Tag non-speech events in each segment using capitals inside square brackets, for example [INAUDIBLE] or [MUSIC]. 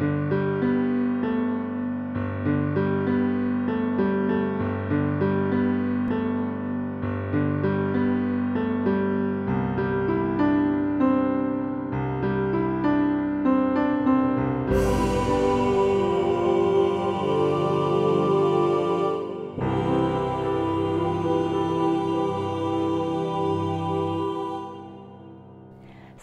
Thank you.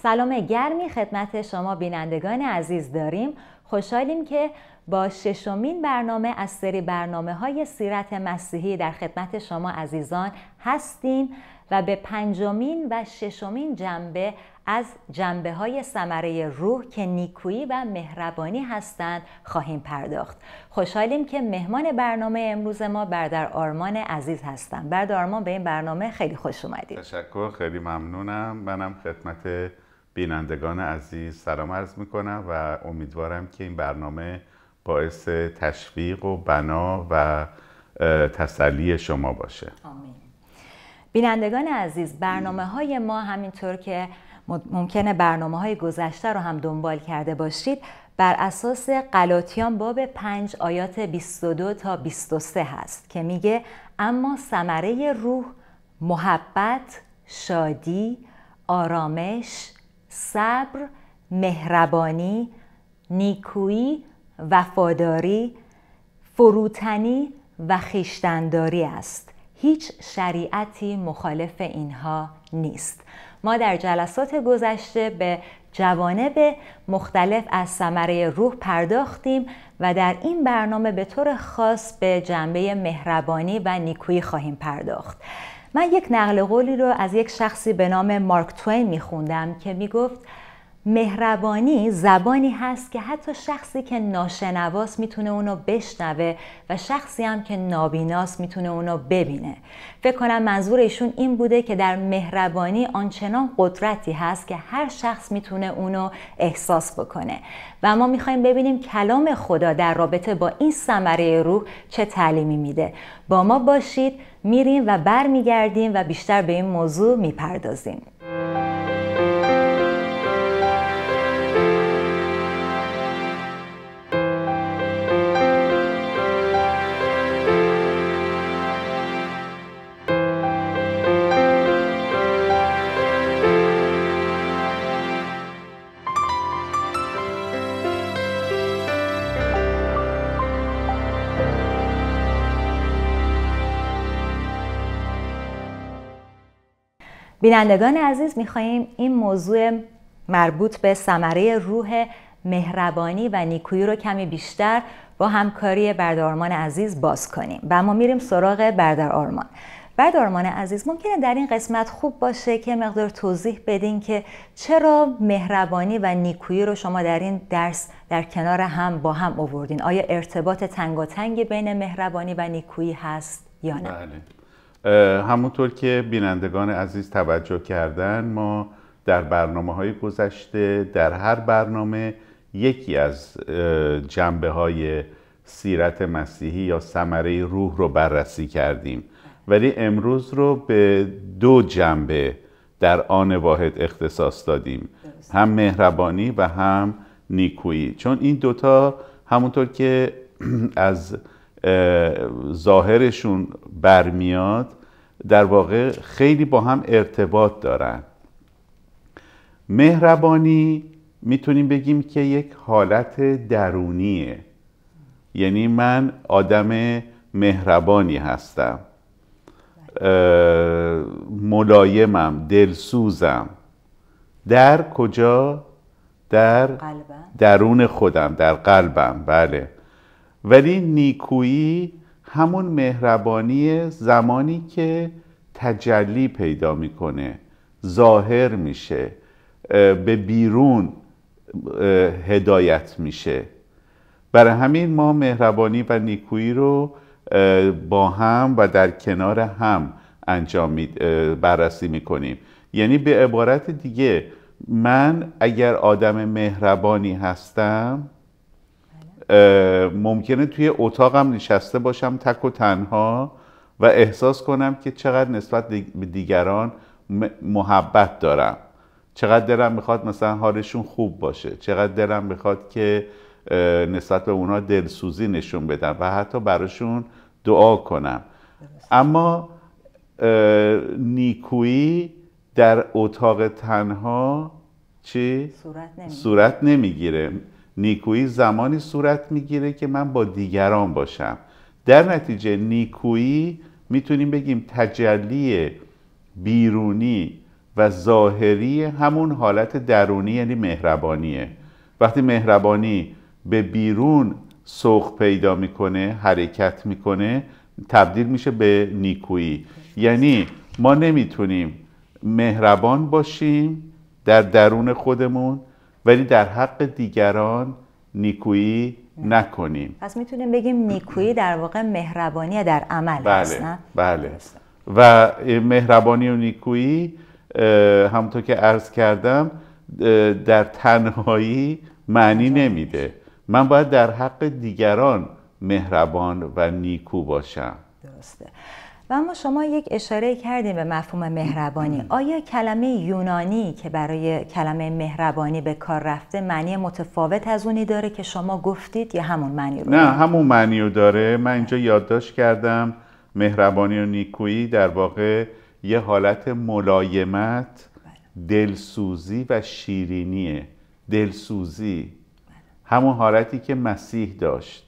سلام گرمی خدمت شما بینندگان عزیز داریم خوشحالیم که با ششمین برنامه از سری برنامه های سیرت مسیحی در خدمت شما عزیزان هستیم و به پنجمین و ششمین جنبه از جنبه های سمره روح که نیکویی و مهربانی هستند خواهیم پرداخت خوشحالیم که مهمان برنامه امروز ما بردر آرمان عزیز هستم بردر آرمان به این برنامه خیلی خوش اومدید تشکر خیلی ممنونم منم خدمت بینندگان عزیز سلام عرض میکنم و امیدوارم که این برنامه باعث تشویق و بنا و تسلی شما باشه آمین بینندگان عزیز برنامه های ما همینطور که ممکنه برنامه های گذشته رو هم دنبال کرده باشید بر اساس قلاتیان باب 5 آیات 22 تا 23 هست که میگه اما ثمره روح محبت، شادی، آرامش، صبر، مهربانی، نیکویی، وفاداری، فروتنی و خیشتنداری است. هیچ شریعتی مخالف اینها نیست. ما در جلسات گذشته به جوانب مختلف از ثمره روح پرداختیم و در این برنامه به طور خاص به جنبه مهربانی و نیکویی خواهیم پرداخت. من یک نقل قولی رو از یک شخصی به نام مارک توین میخوندم که میگفت مهربانی زبانی هست که حتی شخصی که ناشنواس میتونه اونو بشنوه و شخصی هم که نابیناست میتونه اونو ببینه فکر کنم منظور ایشون این بوده که در مهربانی آنچنان قدرتی هست که هر شخص میتونه اونو احساس بکنه و ما میخوایم ببینیم کلام خدا در رابطه با این ثمره روح چه تعلیمی میده با ما باشید میریم و برمیگردیم و بیشتر به این موضوع میپردازیم بینندگان عزیز میخواییم این موضوع مربوط به ثمره روح مهربانی و نیکویی رو کمی بیشتر با همکاری بردارمان عزیز باز کنیم و ما میریم سراغ بردار آرمان بردارمان عزیز ممکنه در این قسمت خوب باشه که مقدار توضیح بدین که چرا مهربانی و نیکویی رو شما در این درس در کنار هم با هم آوردین آیا ارتباط تنگاتنگی بین مهربانی و نیکویی هست یا نه بله. همونطور که بینندگان عزیز توجه کردن ما در برنامه های گذشته در هر برنامه یکی از جنبه های سیرت مسیحی یا ثمره روح رو بررسی کردیم ولی امروز رو به دو جنبه در آن واحد اختصاص دادیم هم مهربانی و هم نیکویی چون این دوتا همونطور که [CLEARS THROAT] از ظاهرشون برمیاد در واقع خیلی با هم ارتباط دارن مهربانی میتونیم بگیم که یک حالت درونیه یعنی من آدم مهربانی هستم ملایمم دلسوزم در کجا در درون خودم در قلبم بله ولی نیکویی همون مهربانی زمانی که تجلی پیدا میکنه ظاهر میشه به بیرون هدایت میشه برای همین ما مهربانی و نیکویی رو با هم و در کنار هم انجام می بررسی میکنیم یعنی به عبارت دیگه من اگر آدم مهربانی هستم ممکنه توی اتاقم نشسته باشم تک و تنها و احساس کنم که چقدر نسبت به دیگران محبت دارم چقدر دلم میخواد مثلا حالشون خوب باشه چقدر دلم میخواد که نسبت به اونا دلسوزی نشون بدم و حتی براشون دعا کنم اما نیکویی در اتاق تنها چی؟ صورت نمیگیره نیکویی زمانی صورت میگیره که من با دیگران باشم در نتیجه نیکویی میتونیم بگیم تجلی بیرونی و ظاهری همون حالت درونی یعنی مهربانیه وقتی مهربانی به بیرون سوق پیدا میکنه حرکت میکنه تبدیل میشه به نیکویی یعنی ما نمیتونیم مهربان باشیم در درون خودمون ولی در حق دیگران نیکویی نکنیم پس میتونیم بگیم نیکویی در واقع مهربانی در عمل بله، نه؟ بله و مهربانی و نیکویی همونطور که عرض کردم در تنهایی معنی نمیده من باید در حق دیگران مهربان و نیکو باشم درسته و اما شما یک اشاره کردیم به مفهوم مهربانی [CLEARS THROAT] آیا کلمه یونانی که برای کلمه مهربانی به کار رفته معنی متفاوت از اونی داره که شما گفتید یا همون معنی نه همون معنی رو داره من اینجا یادداشت کردم مهربانی و نیکویی در واقع یه حالت ملایمت بله. دلسوزی و شیرینیه دلسوزی بله. همون حالتی که مسیح داشت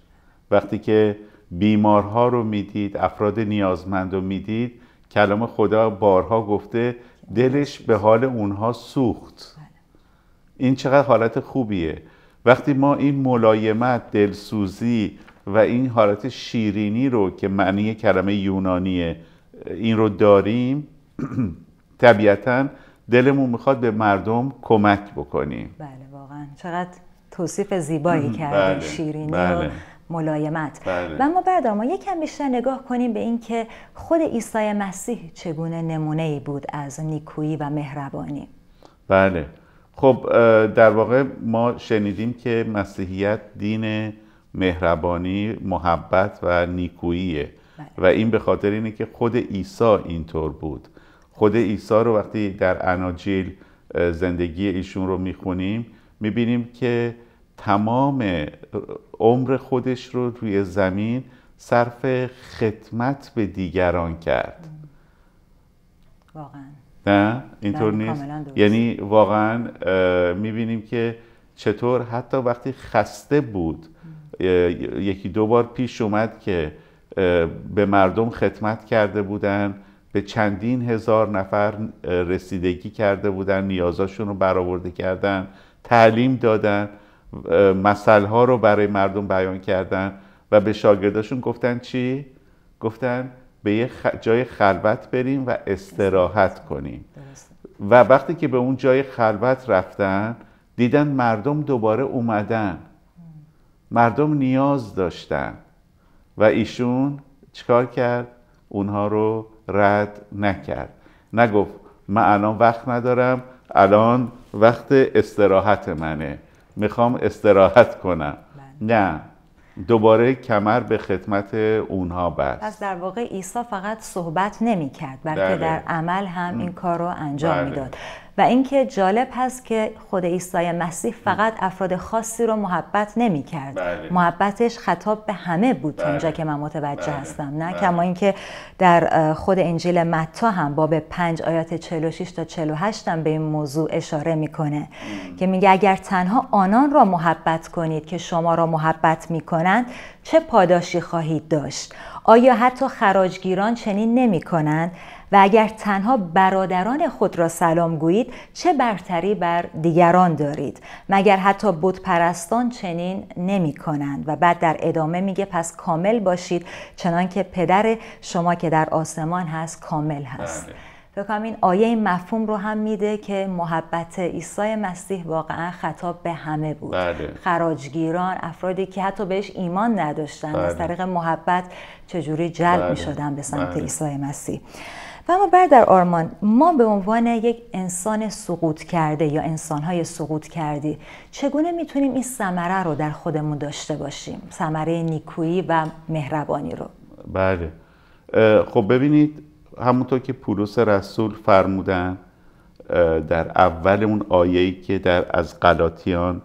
وقتی که بیمارها رو میدید افراد نیازمند رو میدید کلام خدا بارها گفته دلش به حال اونها سوخت بله. این چقدر حالت خوبیه وقتی ما این ملایمت دلسوزی و این حالت شیرینی رو که معنی کلمه یونانیه این رو داریم [CLEARS THROAT] طبیعتا دلمون میخواد به مردم کمک بکنیم بله واقعا چقدر توصیف زیبایی [CLEARS THROAT] کرده بله، شیرینی بله. ملایمت بله. و ما بعد ما یکم بیشتر نگاه کنیم به اینکه خود عیسی مسیح چگونه نمونه ای بود از نیکویی و مهربانی بله خب در واقع ما شنیدیم که مسیحیت دین مهربانی محبت و نیکوییه بله. و این به خاطر اینه که خود عیسی اینطور بود خود عیسی رو وقتی در اناجیل زندگی ایشون رو میخونیم میبینیم که تمام عمر خودش رو روی زمین صرف خدمت به دیگران کرد واقعا نه بله، اینطور نیست یعنی واقعا میبینیم که چطور حتی وقتی خسته بود یکی دو بار پیش اومد که به مردم خدمت کرده بودن به چندین هزار نفر رسیدگی کرده بودن نیازاشون رو برآورده کردن تعلیم دادن مسئله ها رو برای مردم بیان کردن و به شاگرداشون گفتن چی؟ گفتن به یه جای خلوت بریم و استراحت کنیم و وقتی که به اون جای خلوت رفتن دیدن مردم دوباره اومدن مردم نیاز داشتن و ایشون چکار کرد؟ اونها رو رد نکرد نگفت من الان وقت ندارم الان وقت استراحت منه میخوام استراحت کنم بله. نه دوباره کمر به خدمت اونها بست پس در واقع عیسی فقط صحبت نمیکرد بلکه بله. در عمل هم این کار رو انجام بله. میداد و اینکه جالب هست که خود عیسی مسیح فقط افراد خاصی رو محبت نمی کرد بله. محبتش خطاب به همه بود بله. اونجا که من متوجه بله. هستم نه بله. کما اینکه در خود انجیل متا هم باب 5 آیات 46 تا 48 هم به این موضوع اشاره میکنه که میگه اگر تنها آنان را محبت کنید که شما را محبت میکنند چه پاداشی خواهید داشت آیا حتی خراجگیران چنین نمی کنند و اگر تنها برادران خود را سلام گویید چه برتری بر دیگران دارید مگر حتی پرستان چنین نمی کنند و بعد در ادامه میگه پس کامل باشید چنان که پدر شما که در آسمان هست کامل هست بله. فکرم این آیه این مفهوم رو هم میده که محبت عیسی مسیح واقعا خطاب به همه بود بله. خراجگیران افرادی که حتی بهش ایمان نداشتن از بله. طریق محبت چجوری جلب بله. میشدن به سمت بله. عیسی مسیح و اما در آرمان ما به عنوان یک انسان سقوط کرده یا انسانهای سقوط کردی چگونه میتونیم این ثمره رو در خودمون داشته باشیم ثمره نیکویی و مهربانی رو بله خب ببینید همونطور که پولس رسول فرمودن در اول اون آیه‌ای که در از غلاطیان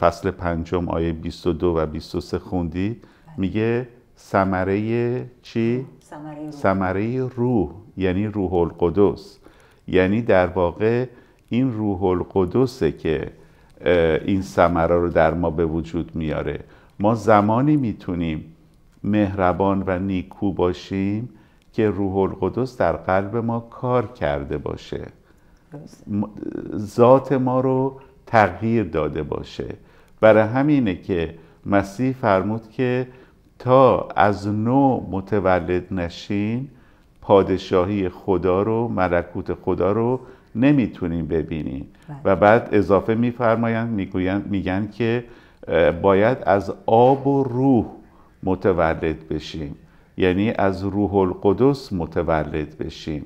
فصل پنجم آیه 22 و 23 خوندید میگه ثمره چی سمره, روح یعنی روح القدس یعنی در واقع این روح القدسه که این ثمره رو در ما به وجود میاره ما زمانی میتونیم مهربان و نیکو باشیم که روح القدس در قلب ما کار کرده باشه ذات ما رو تغییر داده باشه برای همینه که مسیح فرمود که تا از نو متولد نشین پادشاهی خدا رو ملکوت خدا رو نمیتونیم ببینیم بله. و بعد اضافه میفرمایند میگویند میگن که باید از آب و روح متولد بشیم یعنی از روح القدس متولد بشیم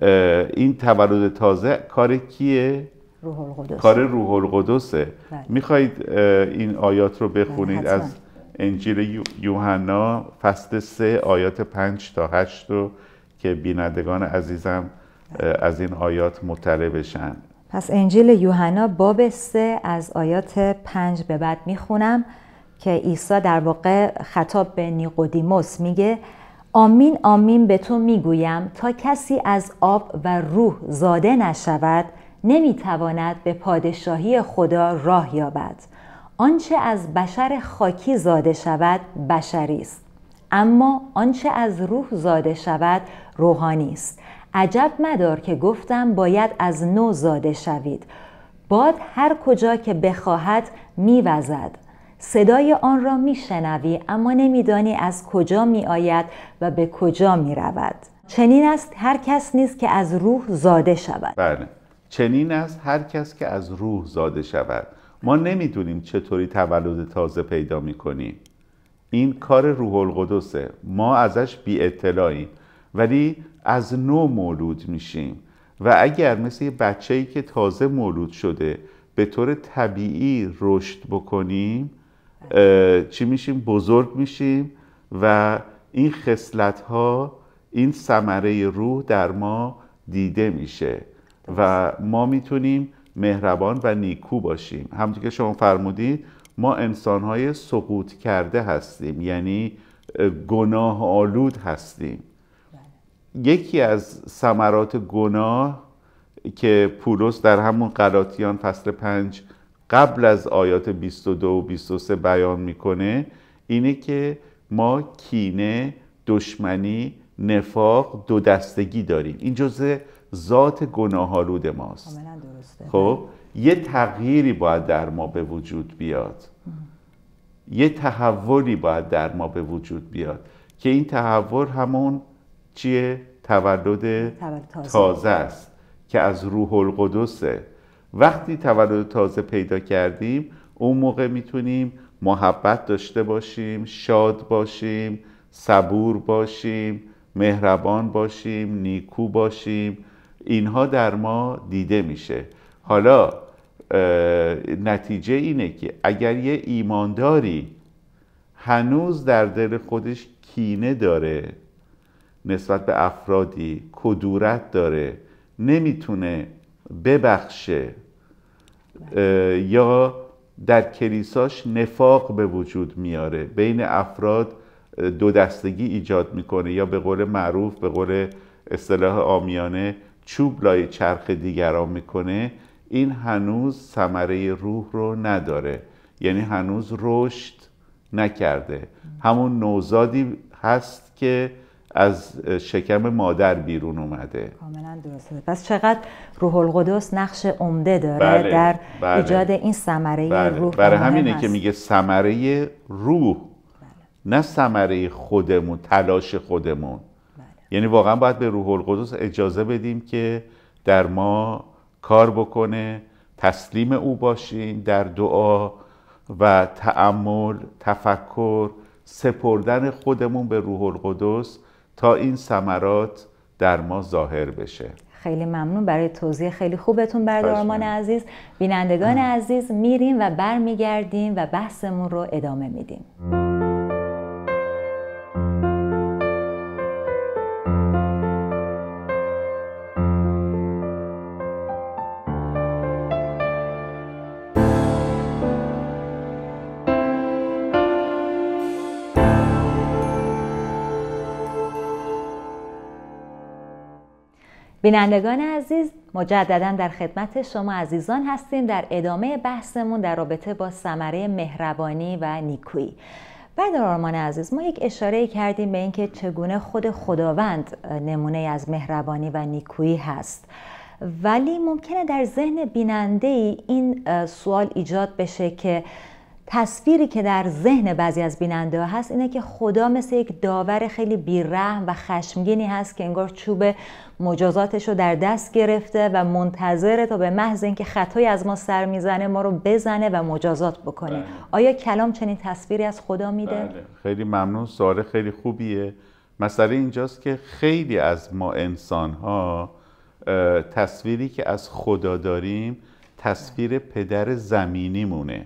بله. این تولد تازه کار کیه؟ روح القدس. کار روح القدسه بله. میخواید این آیات رو بخونید از انجیل یوحنا فصل 3 آیات 5 تا 8 رو که بینندگان عزیزم از این آیات مطلع بشن پس انجیل یوحنا باب 3 از آیات 5 به بعد میخونم که عیسی در واقع خطاب به نیقودیموس میگه آمین آمین به تو میگویم تا کسی از آب و روح زاده نشود نمیتواند به پادشاهی خدا راه یابد آنچه از بشر خاکی زاده شود بشری است اما آنچه از روح زاده شود روحانی است عجب مدار که گفتم باید از نو زاده شوید باد هر کجا که بخواهد میوزد صدای آن را میشنوی اما نمیدانی از کجا میآید و به کجا میرود چنین است هر کس نیست که از روح زاده شود بله چنین است هر کس که از روح زاده شود ما نمیدونیم چطوری تولد تازه پیدا میکنیم این کار روح القدسه ما ازش بی اطلاعیم ولی از نو مولود میشیم و اگر مثل یه بچه ای که تازه مولود شده به طور طبیعی رشد بکنیم چی میشیم بزرگ میشیم و این خصلت ها این ثمره روح در ما دیده میشه و ما میتونیم مهربان و نیکو باشیم همونطور که شما فرمودید ما انسانهای سقوط کرده هستیم یعنی گناه آلود هستیم بله. یکی از ثمرات گناه که پولس در همون قلاتیان فصل پنج قبل از آیات 22 و 23 بیان میکنه اینه که ما کینه، دشمنی، نفاق، دو دستگی داریم این جزء ذات گناهالود ماست خب یه تغییری باید در ما به وجود بیاد یه تحولی باید در ما به وجود بیاد که این تحول همون چیه؟ تولد تازه. است که از روح القدسه وقتی تولد تازه پیدا کردیم اون موقع میتونیم محبت داشته باشیم شاد باشیم صبور باشیم مهربان باشیم نیکو باشیم اینها در ما دیده میشه حالا نتیجه اینه که اگر یه ایمانداری هنوز در دل خودش کینه داره نسبت به افرادی کدورت داره نمیتونه ببخشه یا در کلیساش نفاق به وجود میاره بین افراد دو دستگی ایجاد میکنه یا به قول معروف به قول اصطلاح آمیانه چوب لای چرخ دیگران میکنه این هنوز ثمره روح رو نداره یعنی هنوز رشد نکرده همون نوزادی هست که از شکم مادر بیرون اومده کاملا درسته پس چقدر روح القدس نقش عمده داره بله، در بله، ایجاد این بله. ثمره روح برای همینه که میگه ثمره روح نه ثمره خودمون تلاش خودمون یعنی واقعا باید به روح القدس اجازه بدیم که در ما کار بکنه تسلیم او باشیم در دعا و تعمل تفکر سپردن خودمون به روح القدس تا این ثمرات در ما ظاهر بشه خیلی ممنون برای توضیح خیلی خوبتون بردارمان عزیز بینندگان عزیز میریم و برمیگردیم و بحثمون رو ادامه میدیم بینندگان عزیز مجددا در خدمت شما عزیزان هستیم در ادامه بحثمون در رابطه با ثمره مهربانی و نیکویی بعد آرمان عزیز ما یک اشاره کردیم به اینکه چگونه خود خداوند نمونه از مهربانی و نیکویی هست ولی ممکنه در ذهن بیننده ای این سوال ایجاد بشه که تصویری که در ذهن بعضی از بیننده هست اینه که خدا مثل یک داور خیلی بیرحم و خشمگینی هست که انگار چوب مجازاتش رو در دست گرفته و منتظره تا به محض اینکه خطایی از ما سر میزنه ما رو بزنه و مجازات بکنه بله. آیا کلام چنین تصویری از خدا میده بله. خیلی ممنون سوال خیلی خوبیه مسئله اینجاست که خیلی از ما انسان ها تصویری که از خدا داریم تصویر پدر زمینی مونه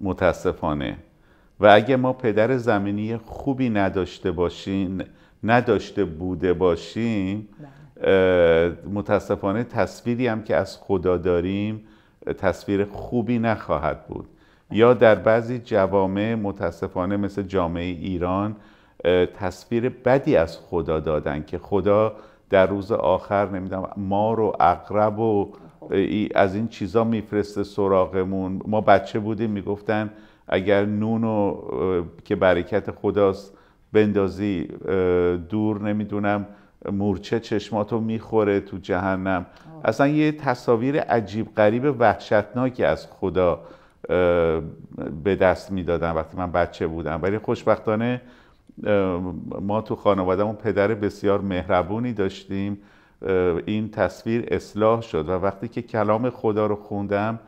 متاسفانه و اگه ما پدر زمینی خوبی نداشته باشیم نداشته بوده باشیم بله. متاسفانه تصویری هم که از خدا داریم تصویر خوبی نخواهد بود یا در بعضی جوامع متاسفانه مثل جامعه ایران تصویر بدی از خدا دادن که خدا در روز آخر نمیدونم مار و اقرب و ای از این چیزا میفرسته سراغمون ما بچه بودیم میگفتن اگر نون که برکت خداست بندازی دور نمیدونم مورچه چشماتو میخوره تو جهنم اصلا یه تصاویر عجیب غریب وحشتناکی از خدا به دست میدادن وقتی من بچه بودم ولی خوشبختانه ما تو خانوادهمون پدر بسیار مهربونی داشتیم این تصویر اصلاح شد و وقتی که کلام خدا رو خوندم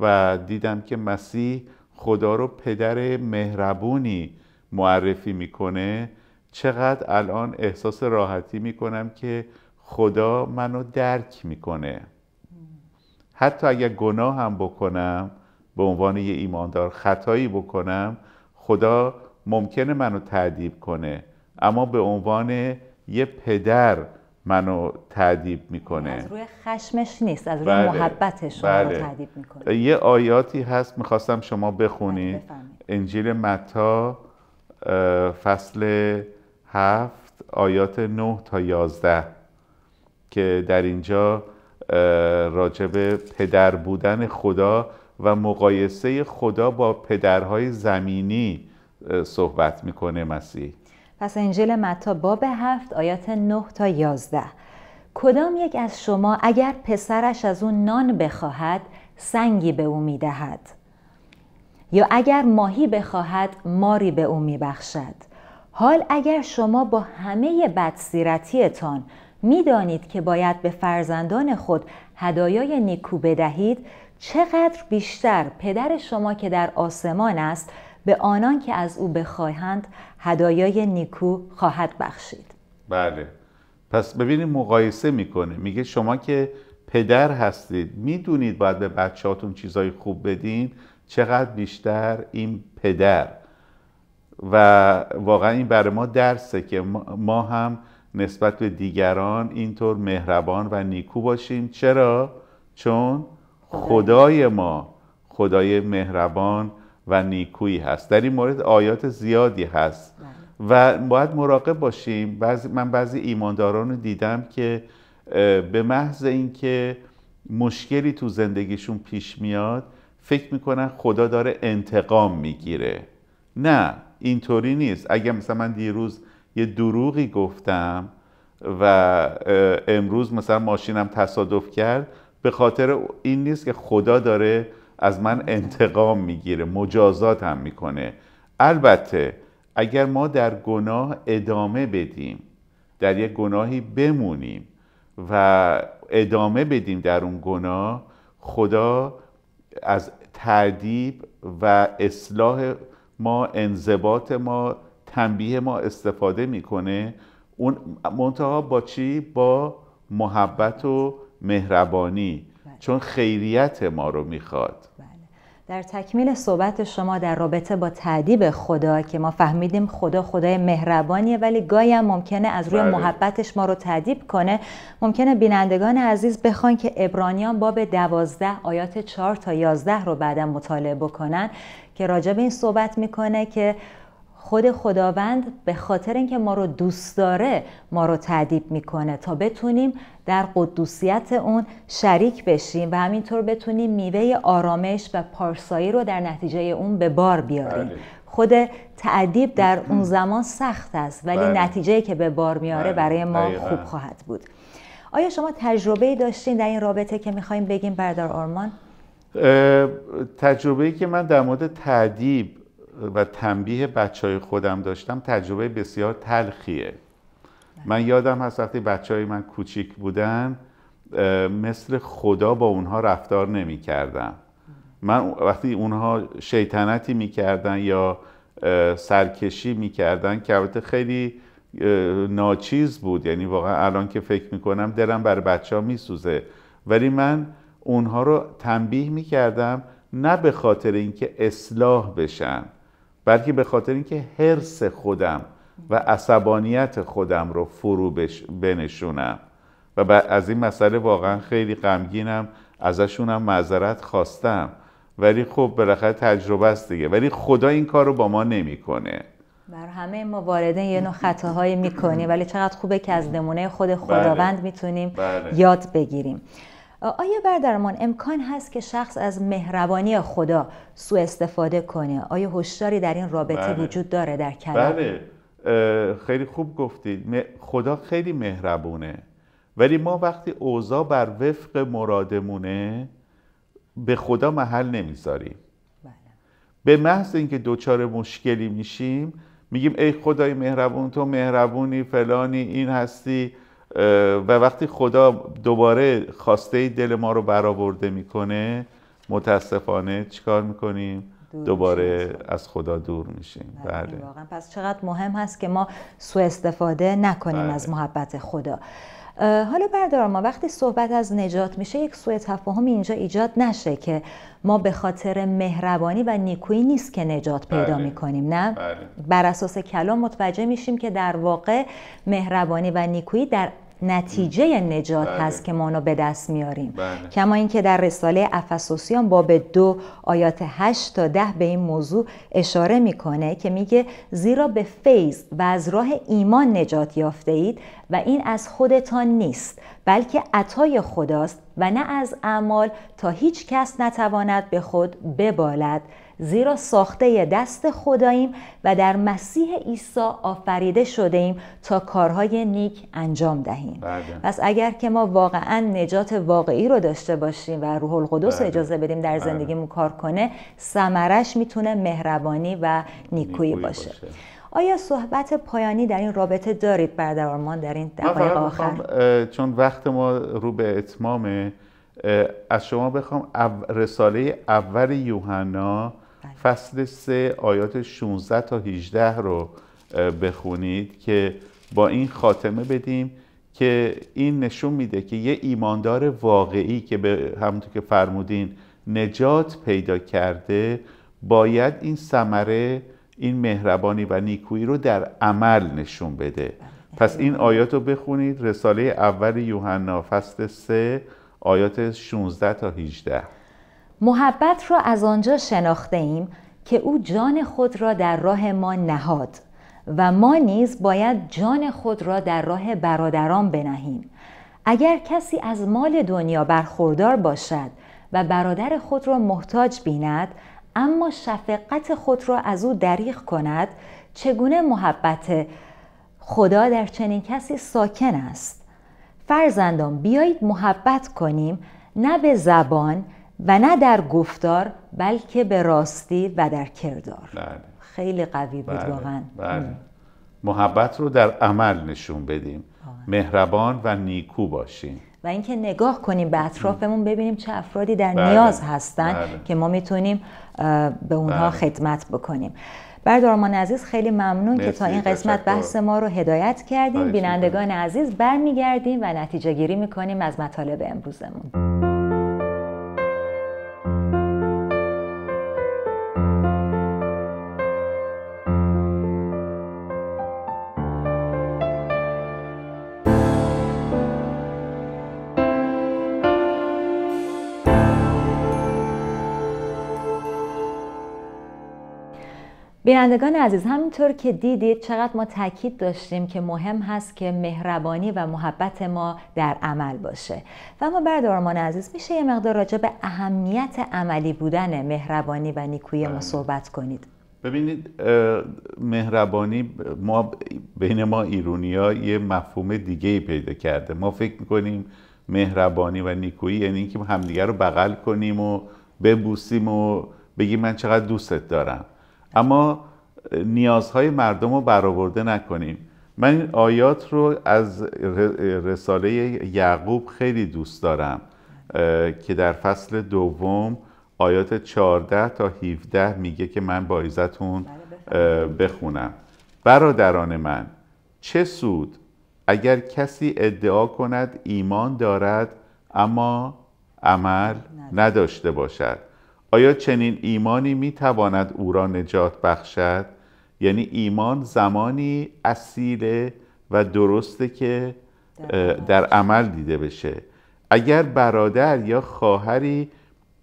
و دیدم که مسیح خدا رو پدر مهربونی معرفی میکنه چقدر الان احساس راحتی میکنم که خدا منو درک میکنه حتی اگر گناه هم بکنم به عنوان یه ایماندار خطایی بکنم خدا ممکنه منو تعدیب کنه اما به عنوان یه پدر منو تعدیب میکنه از روی خشمش نیست از روی بله. محبتش شما بله. تعدیب میکنه یه آیاتی هست میخواستم شما بخونید بله، انجیل متا فصل هفت آیات نه تا 11 که در اینجا راجب پدر بودن خدا و مقایسه خدا با پدرهای زمینی صحبت میکنه مسیح پس انجیل متا باب هفت آیات 9 تا 11 کدام یک از شما اگر پسرش از او نان بخواهد سنگی به او میدهد یا اگر ماهی بخواهد ماری به او میبخشد حال اگر شما با همه بدسیرتیتان میدانید که باید به فرزندان خود هدایای نیکو بدهید چقدر بیشتر پدر شما که در آسمان است به آنان که از او بخواهند هدایای نیکو خواهد بخشید بله پس ببینیم مقایسه میکنه میگه شما که پدر هستید میدونید باید به بچهاتون چیزای خوب بدین چقدر بیشتر این پدر و واقعا این برای ما درسه که ما هم نسبت به دیگران اینطور مهربان و نیکو باشیم چرا؟ چون خدای ما خدای مهربان و نیکویی هست در این مورد آیات زیادی هست بله. و باید مراقب باشیم بعضی من بعضی ایمانداران رو دیدم که به محض اینکه مشکلی تو زندگیشون پیش میاد فکر میکنن خدا داره انتقام میگیره نه اینطوری نیست اگر مثلا من دیروز یه دروغی گفتم و امروز مثلا ماشینم تصادف کرد به خاطر این نیست که خدا داره از من انتقام میگیره هم میکنه البته اگر ما در گناه ادامه بدیم در یک گناهی بمونیم و ادامه بدیم در اون گناه خدا از تعدیب و اصلاح ما انضباط ما تنبیه ما استفاده میکنه اون منتها با چی با محبت و مهربانی چون خیریت ما رو میخواد بله. در تکمیل صحبت شما در رابطه با تعدیب خدا که ما فهمیدیم خدا خدای مهربانیه ولی گاهی هم ممکنه از روی بله. محبتش ما رو تعدیب کنه ممکنه بینندگان عزیز بخوان که ابرانیان باب دوازده آیات چهار تا 11 رو بعدا مطالعه بکنن که راجع به این صحبت میکنه که خود خداوند به خاطر اینکه ما رو دوست داره ما رو تعدیب میکنه تا بتونیم در قدوسیت اون شریک بشیم و همینطور بتونیم میوه آرامش و پارسایی رو در نتیجه اون به بار بیاریم بله. خود تعدیب در اون زمان سخت است ولی بله. نتیجه که به بار میاره بله. برای ما خوب خواهد بود آیا شما تجربه داشتین در این رابطه که میخوایم بگیم بردار آرمان؟ تجربه ای که من در مورد تعدیب و تنبیه بچه های خودم داشتم تجربه بسیار تلخیه من یادم هست وقتی بچه های من کوچیک بودن مثل خدا با اونها رفتار نمی کردم من وقتی اونها شیطنتی میکردن یا سرکشی میکردن که البته خیلی ناچیز بود یعنی واقعا الان که فکر می کنم دلم بر بچه ها سوزه ولی من اونها رو تنبیه می کردم نه به خاطر اینکه اصلاح بشن بلکه به خاطر اینکه حرس خودم و عصبانیت خودم رو فرو بنشونم و از این مسئله واقعا خیلی غمگینم ازشونم معذرت خواستم ولی خب بالاخره تجربه است دیگه ولی خدا این کار رو با ما نمیکنه بر همه موارده یه نوع خطاهایی میکنیم ولی چقدر خوبه که از نمونه خود بله. خداوند میتونیم بله. یاد بگیریم آیا بردرمان امکان هست که شخص از مهربانی خدا سوء استفاده کنه آیا هشداری در این رابطه بله. وجود داره در کلام بله خیلی خوب گفتید خدا خیلی مهربونه ولی ما وقتی اوضاع بر وفق مرادمونه به خدا محل نمیذاریم بله. به محض اینکه دوچار مشکلی میشیم میگیم ای خدای مهربون تو مهربونی فلانی این هستی و وقتی خدا دوباره خواسته دل ما رو برآورده میکنه متاسفانه چیکار میکنیم دوباره از خدا دور میشیم بله،, بله واقعا پس چقدر مهم هست که ما سوء استفاده نکنیم از بله. محبت خدا حالا بردار ما وقتی صحبت از نجات میشه یک سوء تفاهم اینجا ایجاد نشه که ما به خاطر مهربانی و نیکویی نیست که نجات پیدا بله. میکنیم نه بله. بر اساس کلام متوجه میشیم که در واقع مهربانی و نیکویی در نتیجه بله. نجات بله. هست که ما اونو به دست میاریم بله. کما اینکه در رساله افسوسیان باب دو آیات 8 تا ده به این موضوع اشاره میکنه که میگه زیرا به فیض و از راه ایمان نجات یافته اید و این از خودتان نیست بلکه عطای خداست و نه از اعمال تا هیچ کس نتواند به خود ببالد زیرا ساخته دست خداییم و در مسیح عیسی آفریده شده ایم تا کارهای نیک انجام دهیم بله. پس اگر که ما واقعا نجات واقعی رو داشته باشیم و روح القدس بله. اجازه بدیم در بله. زندگیمون کار کنه سمرش میتونه مهربانی و نیکویی, نیکوی باشه. آیا صحبت پایانی در این رابطه دارید برادر آرمان در این دقایق آخر چون وقت ما رو به اتمامه از شما بخوام رساله اول یوحنا فصل 3 آیات 16 تا 18 رو بخونید که با این خاتمه بدیم که این نشون میده که یه ایماندار واقعی که به همونطور که فرمودین نجات پیدا کرده باید این ثمره این مهربانی و نیکویی رو در عمل نشون بده پس این آیات رو بخونید رساله اول یوحنا فصل 3 آیات 16 تا 18 محبت را از آنجا شناخته ایم که او جان خود را در راه ما نهاد و ما نیز باید جان خود را در راه برادران بنهیم اگر کسی از مال دنیا برخوردار باشد و برادر خود را محتاج بیند اما شفقت خود را از او دریغ کند چگونه محبت خدا در چنین کسی ساکن است فرزندان بیایید محبت کنیم نه به زبان و نه در گفتار بلکه به راستی و در کردار بله. خیلی قوی بود بله. واقعا بله. محبت رو در عمل نشون بدیم مهربان و نیکو باشیم و اینکه نگاه کنیم به اطرافمون ببینیم چه افرادی در بله. نیاز هستن که ما میتونیم به اونها خدمت بکنیم بردارمان عزیز خیلی ممنون که تا این قسمت بحث ما رو هدایت کردیم بینندگان عزیز برمیگردیم و نتیجه گیری میکنیم از مطالب امروزمون بینندگان عزیز همینطور که دیدید چقدر ما تاکید داشتیم که مهم هست که مهربانی و محبت ما در عمل باشه و ما بردارمان عزیز میشه یه مقدار راجع به اهمیت عملی بودن مهربانی و نیکوی ما بله. صحبت کنید ببینید مهربانی ما بین ما ایرونی ها یه مفهوم دیگه ای پیدا کرده ما فکر میکنیم مهربانی و نیکویی یعنی اینکه همدیگه رو بغل کنیم و ببوسیم و بگیم من چقدر دوستت دارم اما نیازهای مردم رو برآورده نکنیم من این آیات رو از رساله یعقوب خیلی دوست دارم که در فصل دوم آیات 14 تا 17 میگه که من با عزتون بله، بخونم برادران من چه سود اگر کسی ادعا کند ایمان دارد اما عمل نداشته باشد آیا چنین ایمانی می تواند او را نجات بخشد؟ یعنی ایمان زمانی اصیله و درسته که در عمل دیده بشه اگر برادر یا خواهری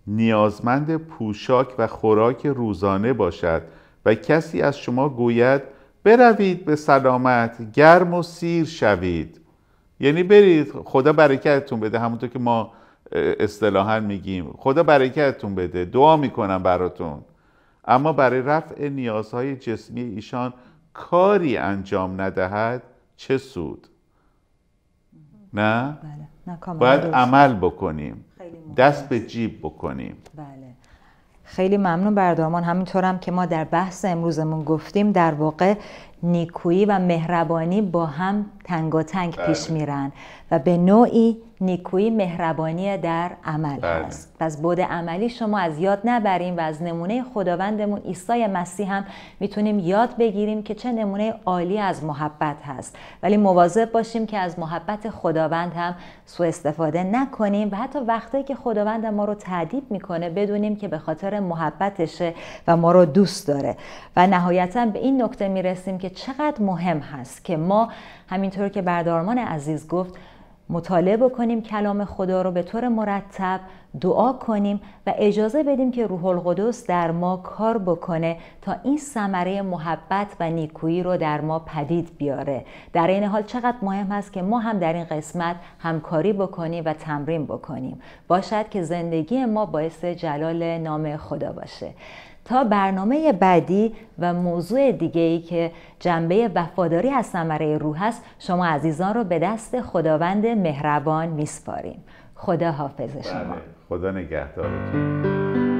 نیازمند پوشاک و خوراک روزانه باشد و کسی از شما گوید بروید به سلامت گرم و سیر شوید یعنی برید خدا برکتتون بده همونطور که ما اصطلاحا میگیم خدا برکتتون بده دعا میکنم براتون اما برای رفع نیازهای جسمی ایشان کاری انجام ندهد چه سود نه؟ بله. نه باید عمل بکنیم دست به جیب بکنیم بله. خیلی ممنون بردارمان همینطورم هم که ما در بحث امروزمون گفتیم در واقع نیکویی و مهربانی با هم تنگاتنگ تنگ بله. پیش میرن و به نوعی نیکویی مهربانی در عمل بله. هست پس بود عملی شما از یاد نبریم و از نمونه خداوندمون عیسی مسیح هم میتونیم یاد بگیریم که چه نمونه عالی از محبت هست ولی مواظب باشیم که از محبت خداوند هم سوء استفاده نکنیم و حتی وقتی که خداوند ما رو تعدیب میکنه بدونیم که به خاطر محبتشه و ما رو دوست داره و نهایتا به این نکته میرسیم که چقدر مهم هست که ما همینطور که بردارمان عزیز گفت مطالعه بکنیم کلام خدا رو به طور مرتب دعا کنیم و اجازه بدیم که روح القدس در ما کار بکنه تا این ثمره محبت و نیکویی رو در ما پدید بیاره در این حال چقدر مهم هست که ما هم در این قسمت همکاری بکنیم و تمرین بکنیم باشد که زندگی ما باعث جلال نام خدا باشه تا برنامه بعدی و موضوع ای که جنبه وفاداری از ثمره روح است شما عزیزان رو به دست خداوند مهربان میسپاریم خدا حافظ شما بله، خدا نگهدارتون